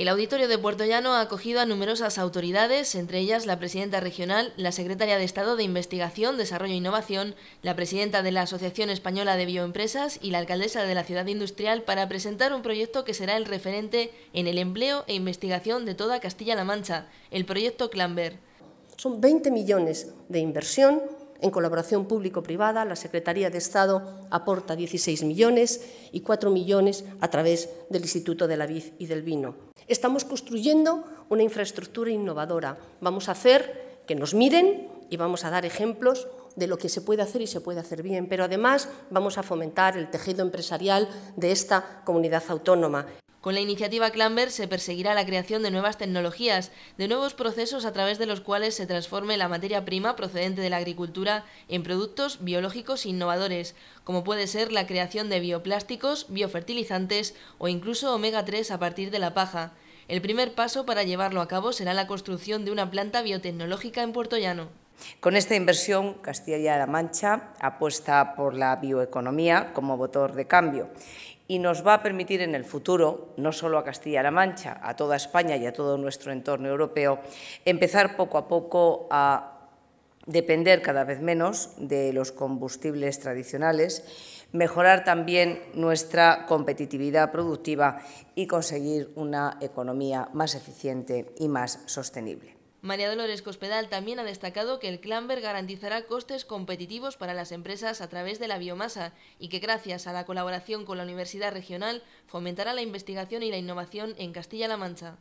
El auditorio de Puerto Llano ha acogido a numerosas autoridades, entre ellas la presidenta regional, la secretaria de Estado de Investigación, Desarrollo e Innovación, la presidenta de la Asociación Española de Bioempresas y la alcaldesa de la ciudad industrial para presentar un proyecto que será el referente en el empleo e investigación de toda Castilla-La Mancha, el proyecto Clamber. Son 20 millones de inversión en colaboración público-privada. La Secretaría de Estado aporta 16 millones y 4 millones a través del Instituto de la Vid y del Vino. Estamos construyendo una infraestructura innovadora. Vamos a hacer que nos miren y vamos a dar ejemplos de lo que se puede hacer y se puede hacer bien, pero además vamos a fomentar el tejido empresarial de esta comunidad autónoma. Con la iniciativa Clamber se perseguirá la creación de nuevas tecnologías, de nuevos procesos a través de los cuales se transforme la materia prima procedente de la agricultura en productos biológicos innovadores, como puede ser la creación de bioplásticos, biofertilizantes o incluso omega 3 a partir de la paja. El primer paso para llevarlo a cabo será la construcción de una planta biotecnológica en Puerto Llano. Con esta inversión, Castilla-La Mancha apuesta por la bioeconomía como motor de cambio y nos va a permitir en el futuro, no solo a Castilla-La Mancha, a toda España y a todo nuestro entorno europeo, empezar poco a poco a depender cada vez menos de los combustibles tradicionales, mejorar también nuestra competitividad productiva y conseguir una economía más eficiente y más sostenible. María Dolores Cospedal también ha destacado que el Clamber garantizará costes competitivos para las empresas a través de la biomasa y que gracias a la colaboración con la Universidad Regional fomentará la investigación y la innovación en Castilla-La Mancha.